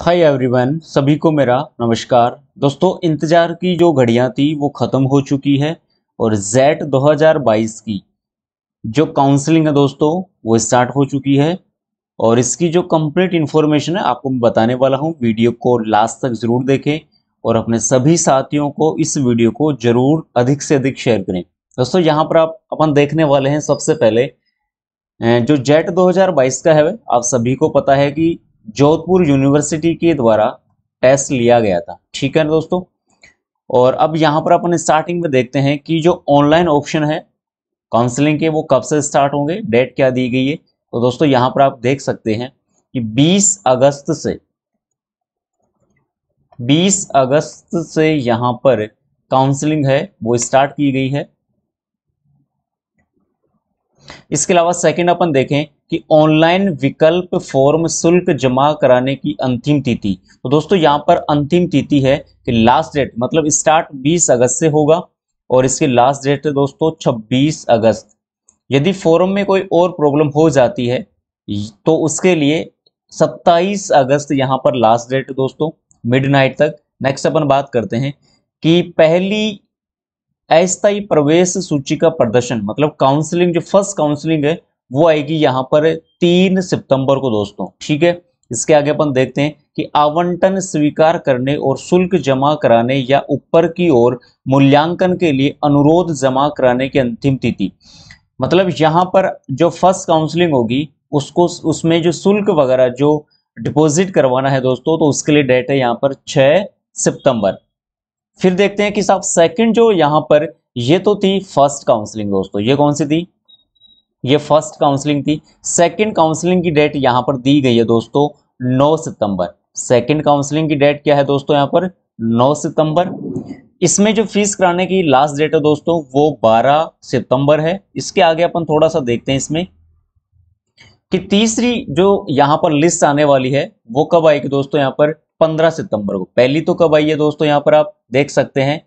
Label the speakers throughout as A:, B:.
A: hi everyone सभी को मेरा नमस्कार दोस्तों इंतज़ार की जो घड़ियां थी वो ख़त्म हो चुकी है और जेट 2022 की जो काउंसलिंग है दोस्तों वो स्टार्ट हो चुकी है और इसकी जो कंप्लीट इन्फॉर्मेशन है आपको मैं बताने वाला हूँ वीडियो को लास्ट तक ज़रूर देखें और अपने सभी साथियों को इस वीडियो को ज़रूर अधिक से अधिक शेयर करें दोस्तों यहाँ पर आप अपन देखने वाले हैं सबसे पहले जो जेट 2022 का है आप सभी को पता है कि जोधपुर यूनिवर्सिटी के द्वारा टेस्ट लिया गया था ठीक है दोस्तों और अब यहाँ पर अपन स्टार्टिंग में देखते हैं कि जो ऑनलाइन ऑप्शन है काउंसलिंग के वो कब से स्टार्ट होंगे डेट क्या दी गई है तो दोस्तों यहाँ पर आप देख सकते हैं कि 20 अगस्त से 20 अगस्त से यहाँ पर काउंसलिंग है वो स्टार्ट की गई है इसके अलावा सेकंड अपन देखें कि ऑनलाइन विकल्प फॉर्म शुल्क जमा कराने की अंतिम तिथि तो दोस्तों यहाँ पर अंतिम तिथि है कि लास्ट डेट मतलब स्टार्ट 20 अगस्त से होगा और इसके लास्ट डेट है दोस्तों 26 अगस्त यदि फॉर्म में कोई और प्रॉब्लम हो जाती है तो उसके लिए 27 अगस्त यहाँ पर लास्ट डेट दोस्तों मिड तक नेक्स्ट अपन बात करते हैं कि पहली अस्थायी प्रवेश सूची का प्रदर्शन मतलब काउंसलिंग जो फर्स्ट काउंसलिंग है वो आएगी यहां पर तीन सितंबर को दोस्तों ठीक है इसके आगे अपन देखते हैं कि आवंटन स्वीकार करने और शुल्क जमा कराने या ऊपर की ओर मूल्यांकन के लिए अनुरोध जमा कराने की अंतिम तिथि मतलब यहां पर जो फर्स्ट काउंसलिंग होगी उसको उसमें जो शुल्क वगैरह जो डिपॉजिट करवाना है दोस्तों तो उसके लिए डेट है यहां पर 6 सितंबर फिर देखते हैं कि साहब सेकंड जो यहां पर ये तो थी फर्स्ट काउंसलिंग दोस्तों ये कौन सी थी ये फर्स्ट काउंसलिंग थी सेकंड काउंसलिंग की डेट यहां पर दी गई है दोस्तों 9 सितंबर सेकंड काउंसलिंग की डेट क्या है दोस्तों यहां पर 9 सितंबर इसमें जो फीस कराने की लास्ट डेट है दोस्तों वो 12 सितंबर है इसके आगे अपन थोड़ा सा देखते हैं इसमें कि तीसरी जो यहां पर लिस्ट आने वाली है वो कब आएगी दोस्तों यहां पर पंद्रह सितंबर को पहली तो कब आई है दोस्तों यहां पर आप देख सकते हैं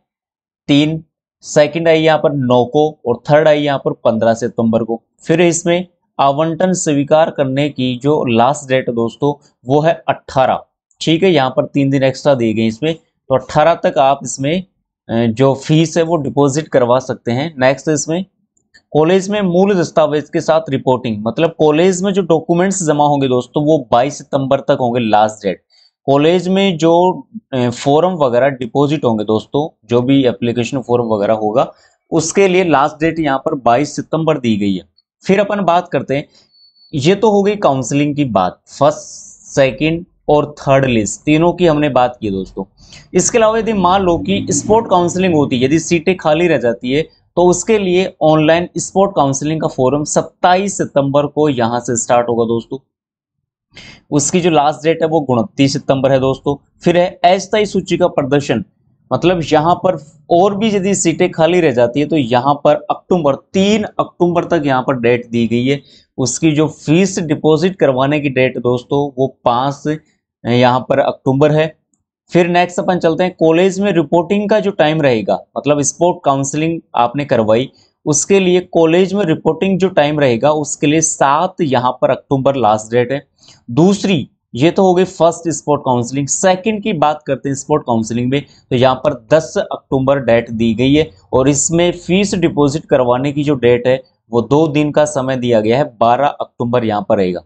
A: तीन सेकंड आई यहाँ पर नौ को और थर्ड आई यहाँ पर पंद्रह सितंबर को फिर इसमें आवंटन स्वीकार करने की जो लास्ट डेट दोस्तों वो है अट्ठारह ठीक है यहाँ पर तीन दिन एक्स्ट्रा दिए गए इसमें तो अट्ठारह तक आप इसमें जो फीस है वो डिपॉजिट करवा सकते हैं नेक्स्ट इसमें कॉलेज में मूल दस्तावेज के साथ रिपोर्टिंग मतलब कॉलेज में जो डॉक्यूमेंट्स जमा होंगे दोस्तों वो 22 सितंबर तक होंगे लास्ट डेट कॉलेज में जो फॉर्म वगैरह डिपॉजिट होंगे दोस्तों जो भी एप्लीकेशन फॉर्म वगैरह होगा उसके लिए लास्ट डेट यहाँ पर 22 सितंबर दी गई है फिर अपन बात करते हैं ये तो हो गई काउंसलिंग की बात फर्स्ट सेकंड और थर्ड लिस्ट तीनों की हमने बात की दोस्तों इसके अलावा यदि मान लो कि स्पोर्ट काउंसलिंग होती है यदि सीटें खाली रह जाती है तो उसके लिए ऑनलाइन स्पोर्ट काउंसलिंग का फॉरम सत्ताईस सितंबर को यहां से स्टार्ट होगा दोस्तों उसकी जो लास्ट डेट है वो उनतीस सितंबर है दोस्तों फिर है अस्थायी सूची का प्रदर्शन मतलब यहाँ पर और भी यदि सीटें खाली रह जाती है तो यहाँ पर अक्टूबर तीन अक्टूबर तक यहाँ पर डेट दी गई है उसकी जो फीस डिपॉजिट करवाने की डेट दोस्तों वो पाँच यहाँ पर अक्टूबर है फिर नेक्स्ट अपन चलते हैं कॉलेज में रिपोर्टिंग का जो टाइम रहेगा मतलब स्पोर्ट काउंसलिंग आपने करवाई उसके लिए कॉलेज में रिपोर्टिंग जो टाइम रहेगा उसके लिए सात यहां पर अक्टूबर लास्ट डेट है दूसरी ये तो हो गई फर्स्ट स्पोर्ट काउंसलिंग सेकंड की बात करते हैं स्पोर्ट काउंसलिंग में तो यहाँ पर 10 अक्टूबर डेट दी गई है और इसमें फीस डिपॉजिट करवाने की जो डेट है वो दो दिन का समय दिया गया है 12 अक्टूबर यहाँ पर रहेगा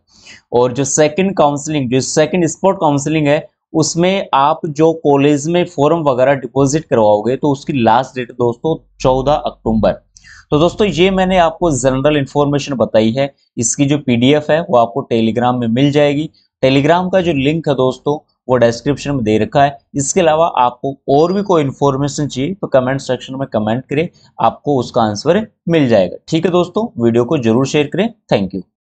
A: और जो सेकंड काउंसलिंग जो सेकंड स्पोर्ट काउंसलिंग है उसमें आप जो कॉलेज में फॉर्म वगैरह डिपोजिट करवाओगे तो उसकी लास्ट डेट दोस्तों चौदह अक्टूबर तो दोस्तों ये मैंने आपको जनरल इन्फॉर्मेशन बताई है इसकी जो पीडीएफ है वो आपको टेलीग्राम में मिल जाएगी टेलीग्राम का जो लिंक है दोस्तों वो डिस्क्रिप्शन में दे रखा है इसके अलावा आपको और भी कोई इन्फॉर्मेशन चाहिए तो कमेंट सेक्शन में कमेंट करें आपको उसका आंसर मिल जाएगा ठीक है दोस्तों वीडियो को जरूर शेयर करें थैंक यू